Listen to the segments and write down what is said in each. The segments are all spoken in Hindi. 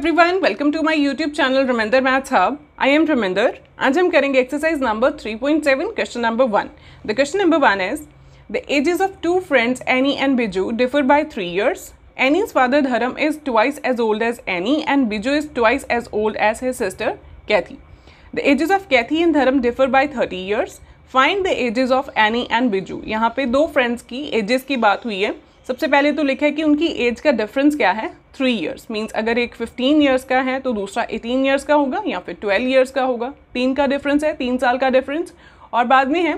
Everyone welcome to my YouTube channel Ramender math hub I am Ramender आज हम करेंगे exercise number three point seven question number one the question number one is the ages of two friends Ani and Biju differ by three years Ani's father Dharam is twice as old as Ani and Biju is twice as old as his sister Cathy the ages of Cathy and Dharam differ by thirty years find the ages of any and Biju यहाँ पे दो फ्रेंड्स की एजेस की बात हुई है सबसे पहले तो लिखा है कि उनकी एज का डिफरेंस क्या है थ्री ईयर्स मीन्स अगर एक फिफ्टीन ईयर्स का है तो दूसरा एटीन ईयर्स का होगा या फिर ट्वेल्व ईयर्स का होगा तीन का डिफरेंस है तीन साल का डिफरेंस और बाद में है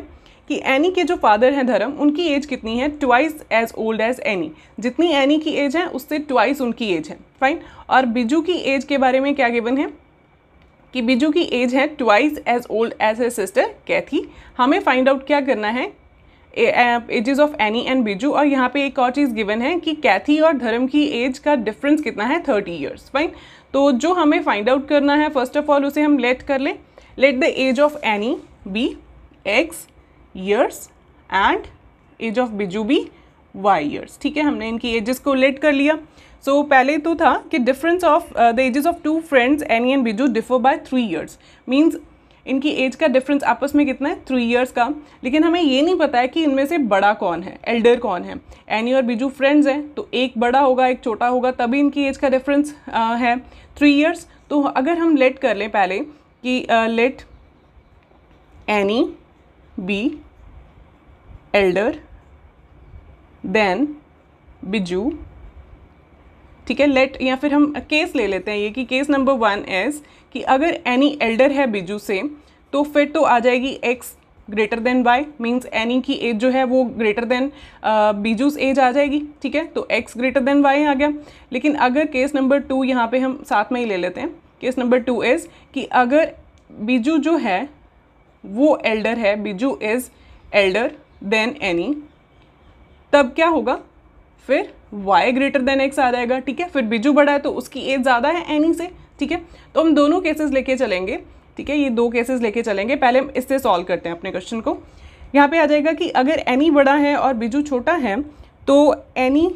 कि एनी के जो फादर हैं धर्म उनकी एज कितनी है twice as old as Ani जितनी एनी की एज है उससे ट्वाइस उनकी एज है फाइन और बिजू की एज के बारे में क्या गिवन है कि बिजू की एज है twice as old as a sister Cathy हमें फाइंड आउट क्या करना है ages of any and Biju और यहाँ पे एक और चीज़ गिवन है कि कैथी और धर्म की एज का डिफरेंस कितना है थर्टी ईयर्स फाइन तो जो हमें फाइंड आउट करना है फर्स्ट ऑफ ऑल उसे हम लेट कर लें let the age of Ani be x years and age of Biju be y years ठीक है हमने इनकी एजेस को लेट कर लिया सो so, पहले तो था कि difference of the ages of two friends Ani and Biju differ by three years means इनकी एज का डिफरेंस आपस में कितना है थ्री ईयर्स का लेकिन हमें ये नहीं पता है कि इनमें से बड़ा कौन है एल्डर कौन है एनी और बिजू फ्रेंड्स हैं तो एक बड़ा होगा एक छोटा होगा तभी इनकी एज का डिफरेंस है थ्री ईयर्स तो अगर हम लेट कर लें पहले कि let Ani be elder than Biju ठीक है लेट या फिर हम केस ले लेते हैं ये कि केस नंबर वन इज़ कि अगर एनी एल्डर है बिजू से तो फिर तो आ जाएगी x greater than y means Ani की एज जो है वो ग्रेटर देन बीजूस एज आ जाएगी ठीक है तो एक्स ग्रेटर देन वाई आ गया लेकिन अगर केस नंबर टू यहाँ पे हम साथ में ही ले लेते हैं केस नंबर टू इज़ कि अगर बीजू जो है वो एल्डर है Biju is elder than Ani तब क्या होगा फिर वाई ग्रेटर देन एक्स आ जाएगा ठीक है फिर बीजू बड़ा है तो उसकी एज ज़्यादा है एनी से ठीक है तो हम दोनों केसेस लेके चलेंगे ठीक है ये दो केसेस लेके चलेंगे पहले हम इससे सॉल्व करते हैं अपने क्वेश्चन को यहाँ पे आ जाएगा कि अगर एनी बड़ा है और बिजू छोटा है तो एनी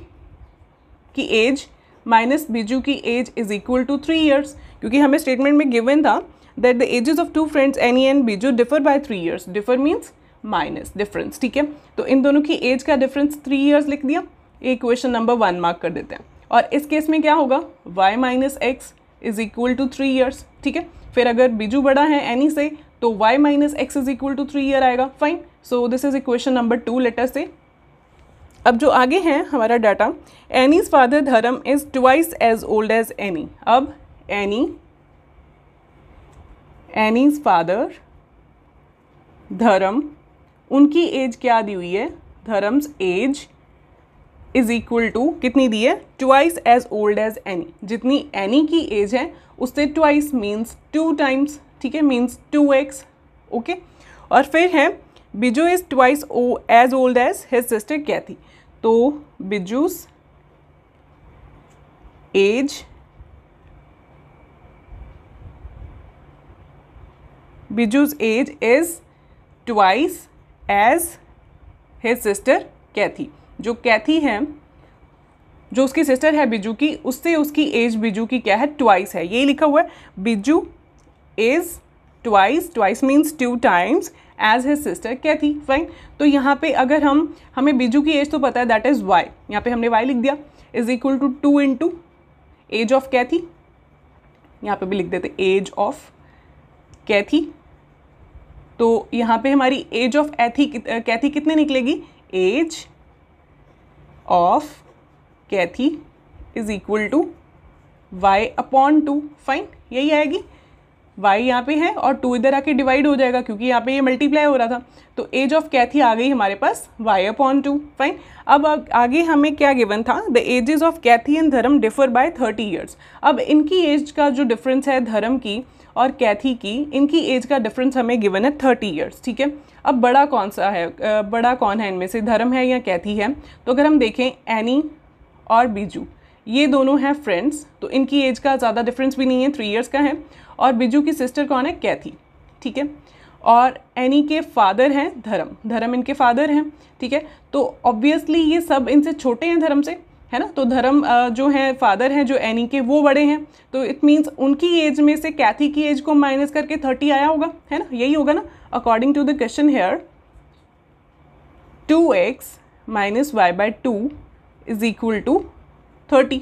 की एज माइनस बिजू की age is equal to three years क्योंकि हमें स्टेटमेंट में गिवन था that the ages of two friends Ani and Biju differ by three years differ means minus difference ठीक है तो इन दोनों की एज का डिफरेंस थ्री ईयर्स लिख दिया एक क्वेश्चन नंबर वन मार्क कर देते हैं और इस केस में क्या होगा y minus x is equal to three years ठीक है फिर अगर बीजू बड़ा है एनी से तो y minus x is equal to three year आएगा fine so this is equation number two लेटर से अब जो आगे हैं हमारा data Ani's father Dharam is twice as old as Ani अब एनी एनीज फादर धर्म उनकी एज क्या दी हुई है Dharam's age is equal to कितनी दी है twice as old as Ani जितनी एनी की एज है उससे ट्वाइस मीन्स टू टाइम्स ठीक है मीन्स टू एक्स ओके और फिर है Biju is twice uh as old as his sister क्या थी तो Biju's age Biju's age is twice as his sister Cathy जो कैथी है जो उसकी सिस्टर है बिजू की उससे उसकी एज बिजू की क्या है ट्वाइस है यही लिखा हुआ है Biju is twice twice means two times age his sister Cathy fine तो यहाँ पे अगर हम हमें बिजू की एज तो पता है दैट इज़ वाई यहाँ पे हमने वाई लिख दिया is equal to two into age of Cathy यहाँ पे भी लिख देते एज ऑफ कैथी तो यहाँ पे हमारी एज ऑफ एथी कैथी कितने निकलेगी age of Cathy is equal to y upon two fine यही आएगी वाई यहाँ पे है और टू इधर आके डिवाइड हो जाएगा क्योंकि यहाँ पे ये मल्टीप्लाई हो रहा था तो एज ऑफ कैथी आ गई हमारे पास वाई अपॉन टू फाइन अब आगे हमें क्या गिवन था the ages of Cathy and Dharam differ by thirty years अब इनकी एज का जो डिफरेंस है धर्म की और कैथी की इनकी एज का डिफरेंस हमें गिवन है थर्टी ईयर्स ठीक है अब बड़ा कौन सा है बड़ा कौन है इनमें से धर्म है या कैथी है तो अगर हम देखें एनी और बीजू ये दोनों हैं फ्रेंड्स तो इनकी एज का ज़्यादा डिफरेंस भी नहीं है थ्री ईयर्स का है और बिजू की सिस्टर कौन है कैथी ठीक है और एनी के फादर हैं धर्म धर्म इनके फादर हैं ठीक है तो ऑब्वियसली ये सब इनसे छोटे हैं धर्म से है ना तो धर्म जो है फादर हैं जो एनी के वो बड़े हैं तो इट मीन्स उनकी एज में से कैथी की एज को माइनस करके थर्टी आया होगा है ना यही होगा ना according to the question here two x minus y by two is equal to thirty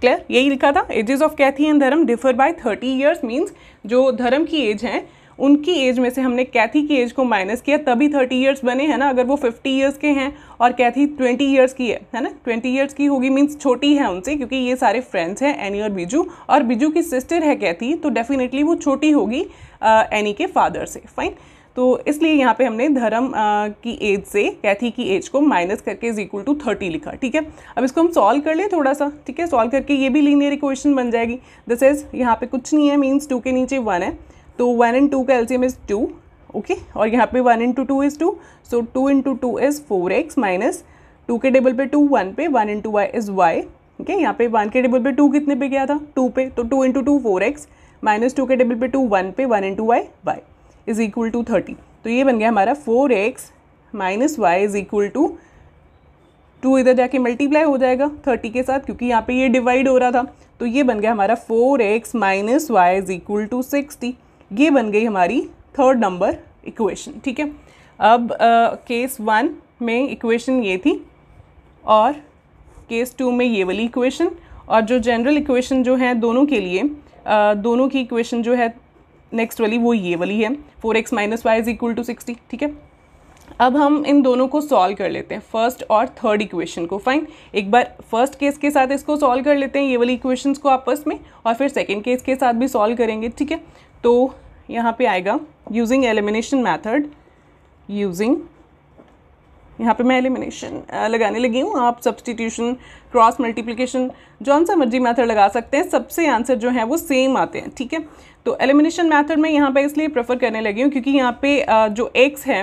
clear यही लिखा था ages of Cathy and Dharam differ by thirty years means जो धर्म की एज है उनकी एज में से हमने कैथी की एज को माइनस किया तभी थर्टी ईयर्स बने हैं ना अगर वो फिफ्टी ईयर्स के हैं और कैथी ट्वेंटी ईयर्स की है है ना ट्वेंटी ईयर्स की होगी मीन्स छोटी है उनसे क्योंकि ये सारे फ्रेंड्स हैं एनी और बिजू और बिजू की सिस्टर है कैथी तो डेफिनेटली वो छोटी होगी एनी uh, के फादर से फाइन तो इसलिए यहाँ पे हमने धर्म uh, की एज से कैथी की एज को माइनस करके इज इक्वल टू थर्टी लिखा ठीक है अब इसको हम सॉल्व कर लें थोड़ा सा ठीक है सॉल्व करके ये भी लीनियर इक्वेशन बन जाएगी दिस इज यहाँ पे कुछ नहीं है मीन्स टू के नीचे वन है तो वन इन टू का एल्सियम इज़ टू ओके और यहाँ पे one into two is two so two into two is four x minus two के टेबल पे टू वन पे one into y is y okay यहाँ पे वन के टेबल पे टू कितने पे गया था टू पे तो two into two four x minus two के टेबल पे टू वन पे one into y y is equal to thirty तो ये बन गया हमारा four x minus y is equal to two इधर जाके मल्टीप्लाई हो जाएगा थर्टी के साथ क्योंकि यहाँ पे ये डिवाइड हो रहा था तो ये बन गया हमारा four x minus y is equal to sixty ये बन गई हमारी थर्ड नंबर इक्वेशन ठीक है अब केस uh, वन में इक्वेशन ये थी और केस टू में ये वाली इक्वेशन और जो जनरल इक्वेशन जो है दोनों के लिए uh, दोनों की इक्वेशन जो है नेक्स्ट वाली वो ये वाली है four x minus y is equal to sixty ठीक है अब हम इन दोनों को सॉल्व कर लेते हैं फर्स्ट और थर्ड इक्वेशन को फाइन एक बार फर्स्ट केस के साथ इसको सॉल्व कर लेते हैं ये वाली इक्वेशंस को आपस में और फिर सेकंड केस के साथ भी सॉल्व करेंगे ठीक है तो यहाँ पे आएगा यूजिंग एलिमिनेशन मैथड यूजिंग यहाँ पे मैं एलिमिनेशन लगाने लगी हूँ आप सब्सटीट्यूशन क्रॉस मल्टीप्लिकेशन जौन सा मर्जी मैथड लगा सकते हैं सबसे आंसर जो है वो सेम आते हैं ठीक है तो एलिमिनेशन मैथड में यहाँ पे इसलिए प्रेफर करने लगी हूँ क्योंकि यहाँ पे जो एक्स है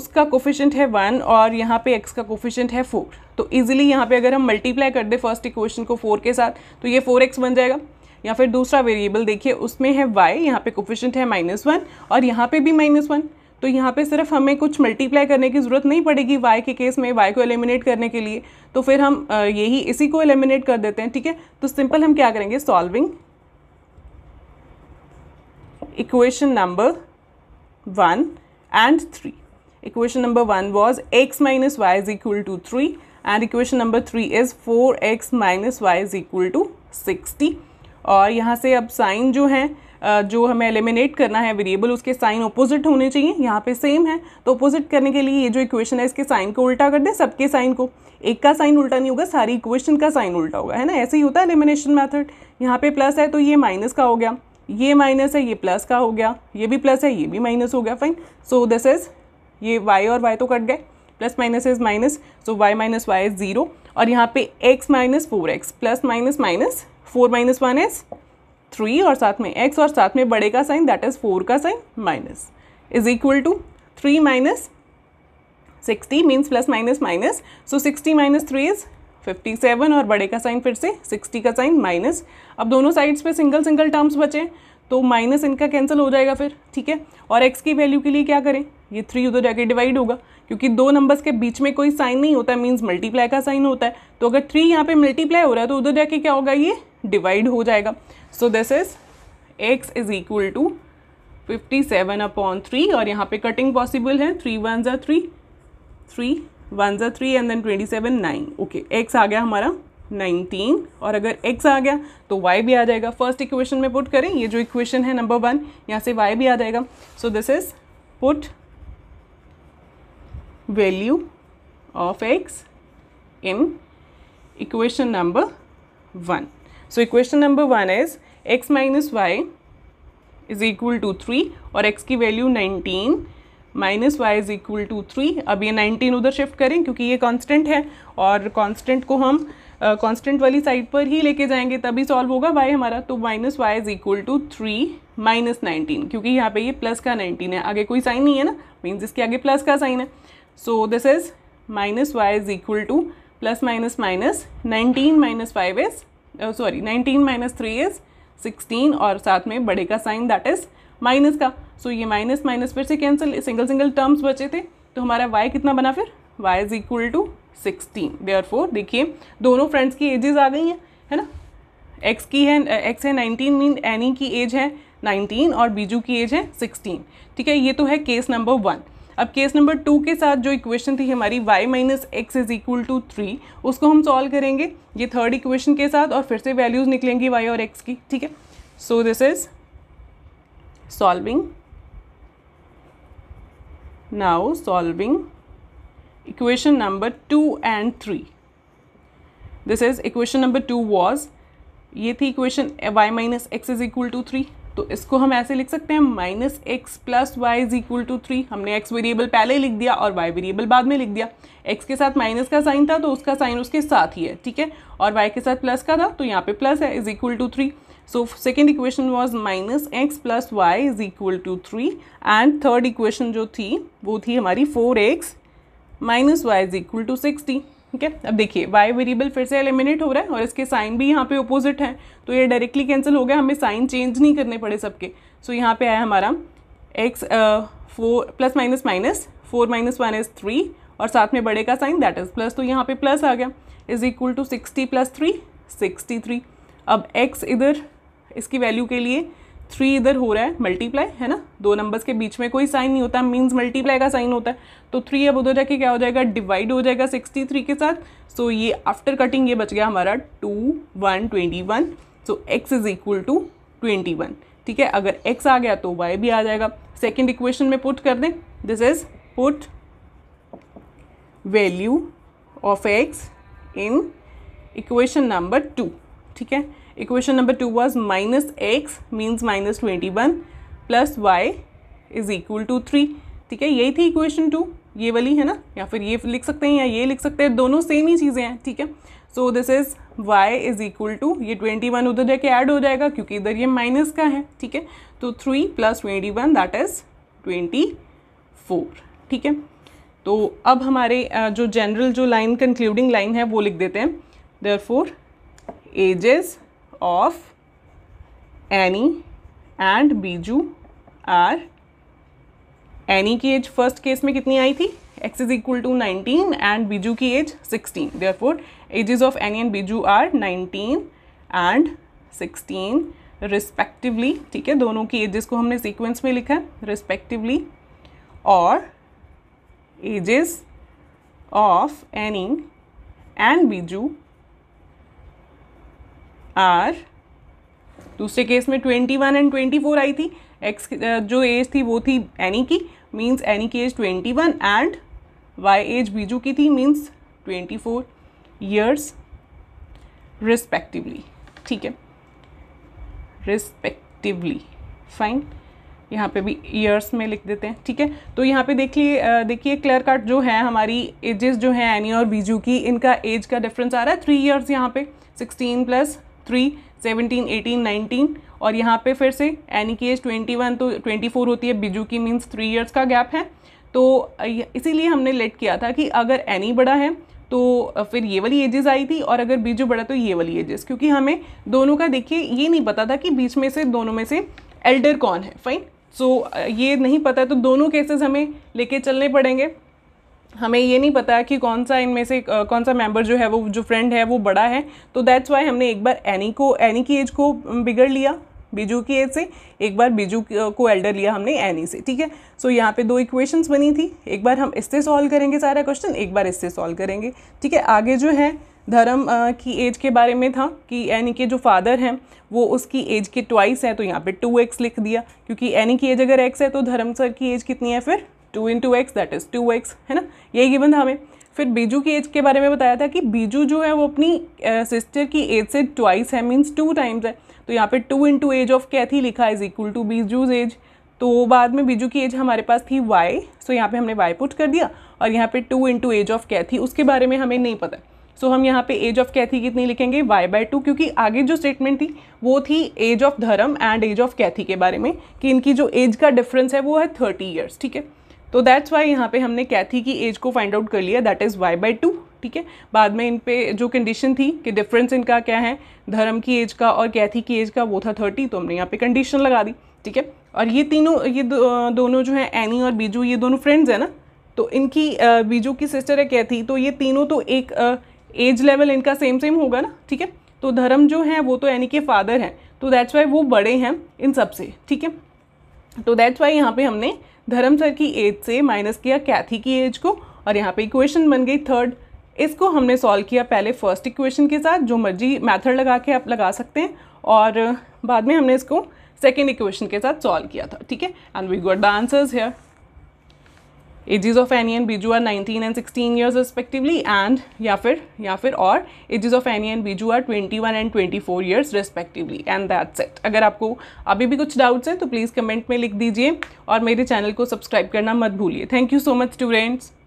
उसका कोफिशेंट है वन और यहाँ पे एक्स का कोफिशेंट है फोर तो ईजिली यहाँ पे अगर हम मल्टीप्लाई कर दें फर्स्ट इक्वेशन को फोर के साथ तो ये फोर एक्स बन जाएगा या फिर दूसरा वेरिएबल देखिए उसमें है y यहाँ पे कोफिशेंट है माइनस वन और यहाँ पे भी माइनस वन तो यहाँ पे सिर्फ हमें कुछ मल्टीप्लाई करने की ज़रूरत नहीं पड़ेगी y के केस में y को एलिमिनेट करने के लिए तो फिर हम यही इसी को एलिमिनेट कर देते हैं ठीक है तो सिंपल हम क्या करेंगे solving equation number one and three equation number one was x minus y is equal to three and equation number three is four x minus y is equal to sixty और यहाँ से अब साइन जो है जो हमें एलिमिनेट करना है वेरिएबल उसके साइन ऑपोजिट होने चाहिए यहाँ पे सेम है तो अपोजिट करने के लिए ये जो इक्वेशन है इसके साइन को उल्टा कर दें सबके साइन को एक का साइन उल्टा नहीं होगा सारी इक्वेशन का साइन उल्टा होगा है ना ऐसे ही होता है एलिमिनेशन मैथड यहाँ पर प्लस है तो ये माइनस का हो गया ये माइनस है ये प्लस का हो गया ये भी प्लस है ये भी माइनस हो गया फाइन सो दिस इज़ ये वाई और वाई तो कट गए plus minus is minus so y minus y is zero और यहाँ पे x minus four x plus minus minus four minus one as three और साथ में x और साथ में बड़े का साइन दैट इज़ फोर का sign minus is equal to three minus sixty means plus minus minus so sixty minus three is fifty seven और बड़े का साइन फिर से सिक्सटी का साइन माइनस अब दोनों साइड्स पे सिंगल सिंगल टर्म्स बचे तो माइनस इनका कैंसिल हो जाएगा फिर ठीक है और एक्स की वैल्यू के लिए क्या करें ये थ्री उधर जाके डिवाइड होगा क्योंकि दो नंबर्स के बीच में कोई साइन नहीं होता है मीन्स मल्टीप्लाई का साइन होता है तो अगर थ्री यहाँ पे मल्टीप्लाई हो रहा है तो उधर जाके क्या होगा ये डिवाइड हो जाएगा so this is x is equal to fifty seven upon three और यहाँ पे कटिंग पॉसिबल है थ्री वन ज़ा थ्री थ्री वन ज़ा three and then twenty seven nine okay x आ गया हमारा नाइनटीन और अगर एक्स आ गया तो वाई भी आ जाएगा फर्स्ट इक्वेशन में पुट करें ये जो इक्वेशन है नंबर वन यहाँ से वाई भी आ जाएगा so this is put value of x in equation number 1. So, equation number 1 is x minus y is equal to three और x की value nineteen minus y is equal to three अब ये नाइनटीन उधर शिफ्ट करें क्योंकि ये कांस्टेंट है और कांस्टेंट को हम कांस्टेंट uh, वाली साइड पर ही लेके जाएंगे तभी सॉल्व होगा y हमारा तो minus y is equal to three minus nineteen क्योंकि यहाँ पे ये प्लस का नाइनटीन है आगे कोई साइन नहीं है ना मीन्स इसके आगे प्लस का साइन है So this is minus y is equal to plus minus minus 19 minus 5 is uh, sorry 19 minus 3 is 16 और साथ में बड़े का साइन दैट इज माइनस का सो so, ये माइनस माइनस फिर से कैंसिल सिंगल सिंगल टर्म्स बचे थे तो हमारा वाई कितना बना फिर y is equal to sixteen therefore देखिए दोनों फ्रेंड्स की एजेस आ गई हैं है ना एक्स की है एक्स है नाइनटीन मीन एनी की एज है 19 और बीजू की एज है 16 ठीक है ये तो है केस नंबर वन अब केस नंबर टू के साथ जो इक्वेशन थी हमारी y minus x is equal to three उसको हम सॉल्व करेंगे ये थर्ड इक्वेशन के साथ और फिर से वैल्यूज़ निकलेंगी y और x की ठीक है so this is solving now solving equation number two and three this is equation number two was ये थी equation y minus x is equal to three तो इसको हम ऐसे लिख सकते हैं minus x plus y is equal to three हमने एक्स वेरिएबल पहले लिख दिया और वाई वेरिएबल बाद में लिख दिया एक्स के साथ माइनस का साइन था तो उसका साइन उसके साथ ही है ठीक है और वाई के साथ प्लस का था तो यहाँ पे प्लस है is equal to three so second equation was minus x plus y is equal to three and third equation जो थी वो थी हमारी four x minus y is equal to sixty ठीक है अब देखिए वाई वेरिएबल फिर से एलिमिनेट हो रहा है और इसके साइन भी यहाँ पे ओपोजिट हैं तो ये डायरेक्टली कैंसिल हो गया हमें साइन चेंज नहीं करने पड़े सबके सो यहाँ पे आया हमारा x four plus minus minus four minus minus three और साथ में बड़े का साइन दैट इज़ प्लस तो यहाँ पे प्लस आ गया is equal to sixty plus three sixty three अब एक्स इधर इसकी वैल्यू के लिए थ्री इधर हो रहा है मल्टीप्लाई है ना दो नंबर्स के बीच में कोई साइन नहीं होता मीन्स मल्टीप्लाई का साइन होता है तो थ्री अब उधर जाके क्या हो जाएगा डिवाइड हो जाएगा सिक्सटी थ्री के साथ सो so, ये आफ्टर कटिंग ये बच गया हमारा two one twenty one so x is equal to twenty one ठीक है अगर एक्स आ गया तो वाई भी आ जाएगा सेकेंड इक्वेशन में पुट कर दें this is put value of x in equation number two ठीक है equation number two was minus x means minus twenty one plus y is equal to three ठीक है यही थी इक्वेशन टू ये वाली है ना या फिर ये लिख सकते हैं या ये लिख सकते हैं दोनों सेम ही चीज़ें हैं ठीक है so this is y is equal to ये 21 उधर जाके ऐड हो जाएगा क्योंकि इधर ये माइनस का है ठीक है तो 3 plus twenty one that is twenty four ठीक है तो अब हमारे जो जनरल जो लाइन कंक्लूडिंग लाइन है वो लिख देते हैं therefore ages of Annie and Biju are Annie की एज फर्स्ट केस में कितनी आई थी x is equal to nineteen and Biju की age sixteen therefore ages of any and Biju are nineteen and sixteen respectively ठीक है दोनों की एजेस को हमने सीक्वेंस में लिखा है रिस्पेक्टिवली और ages of any and Biju are दूसरे केस में twenty one and twenty four आई थी एक्स जो एज थी वो थी एनी e की मीन्स एनी e की age twenty one and y age Biju की थी means twenty four years respectively ठीक है रिस्पेक्टिवली फाइन यहाँ पे भी ईयर्स में लिख देते हैं ठीक है तो यहाँ पे लिए देखिए क्लियर कट जो है हमारी एजेस जो है एनी e और बीजू की इनका एज का डिफरेंस आ रहा है थ्री ईयर्स यहाँ पे sixteen plus three seventeen eighteen nineteen और यहाँ पे फिर से एनी की एज ट्वेंटी वन तो ट्वेंटी फोर होती है बिजू की मीन्स थ्री ईयर्स का गैप है तो इसीलिए हमने लेट किया था कि अगर एनी बड़ा है तो फिर ये वाली एजेस आई थी और अगर बीजू बड़ा तो ये वाली एजेस क्योंकि हमें दोनों का देखिए ये नहीं पता था कि बीच में से दोनों में से एल्डर कौन है फाइन सो so, ये नहीं पता है तो दोनों केसेस हमें लेके चलने पड़ेंगे हमें ये नहीं पता कि कौन सा इनमें से कौन सा मेंबर जो है वो जो फ्रेंड है वो बड़ा है तो दैट्स वाई हमने एक बार एनी को एनी की एज को बिगड़ लिया बिजू की एज से एक बार बिजू को एल्डर लिया हमने एनी से ठीक है सो so, यहाँ पे दो इक्वेशंस बनी थी एक बार हम इससे सॉल्व करेंगे सारा क्वेश्चन एक बार इससे सॉल्व करेंगे ठीक है आगे जो है धर्म की एज के बारे में था कि एनी के जो फादर हैं वो उसकी एज के ट्वाइस है तो यहाँ पे टू एक्स लिख दिया क्योंकि एनी की एज अगर एक्स है तो धर्म सर की एज कितनी है फिर two into x that is two x है ना यही गिवन था हमें फिर बीजू की एज के बारे में बताया था कि बीजू जो है वो अपनी सिस्टर की एज से ट्वाइस है मीन्स टू टाइम्स है तो यहाँ पे two into age of Cathy लिखा is equal to Biju's age तो बाद में बीजू की एज हमारे पास थी वाई सो so यहाँ पे हमने वाई पुट कर दिया और यहाँ पे two into age of Cathy उसके बारे में हमें नहीं पता सो so हम यहाँ पे एज ऑफ कैथी कितनी लिखेंगे वाई बाय टू क्योंकि आगे जो स्टेटमेंट थी वो थी age of Dharm and age of Cathy के बारे में कि इनकी जो एज का डिफरेंस है वो है थर्टी ईयर्स ठीक है तो दैट्स वाई यहाँ पे हमने कैथी की एज को फाइंड आउट कर लिया that is y by two ठीक है बाद में इन पे जो कंडीशन थी कि डिफरेंस इनका क्या है धर्म की एज का और कैथी की एज का वो था थर्टी तो हमने यहाँ पे कंडीशन लगा दी ठीक है और ये तीनों ये दो, दोनों जो है एनी और बीजू ये दोनों फ्रेंड्स हैं ना तो इनकी बीजू की सिस्टर है कैथी तो ये तीनों तो एक एज लेवल इनका सेम सेम होगा ना ठीक है तो धर्म जो है वो तो एनी के फादर हैं तो दैट्स वाई वो बड़े हैं इन सबसे ठीक है तो दैट्स वाई यहाँ पे हमने धर्म सर की एज से माइनस किया कैथी की एज को और यहाँ पे इक्वेशन बन गई थर्ड इसको हमने सॉल्व किया पहले फर्स्ट इक्वेशन के साथ जो मर्जी मैथड लगा के आप लगा सकते हैं और बाद में हमने इसको सेकेंड इक्वेशन के साथ सॉल्व किया था ठीक है and we got the answers here ages of any and Biju are 19 and 16 years respectively and या फिर या फिर और ages of any and Biju are 21 and 24 years respectively and that's it अगर आपको अभी भी कुछ डाउट्स हैं तो प्लीज़ कमेंट में लिख दीजिए और मेरे चैनल को सब्सक्राइब करना मत भूलिए thank you so much students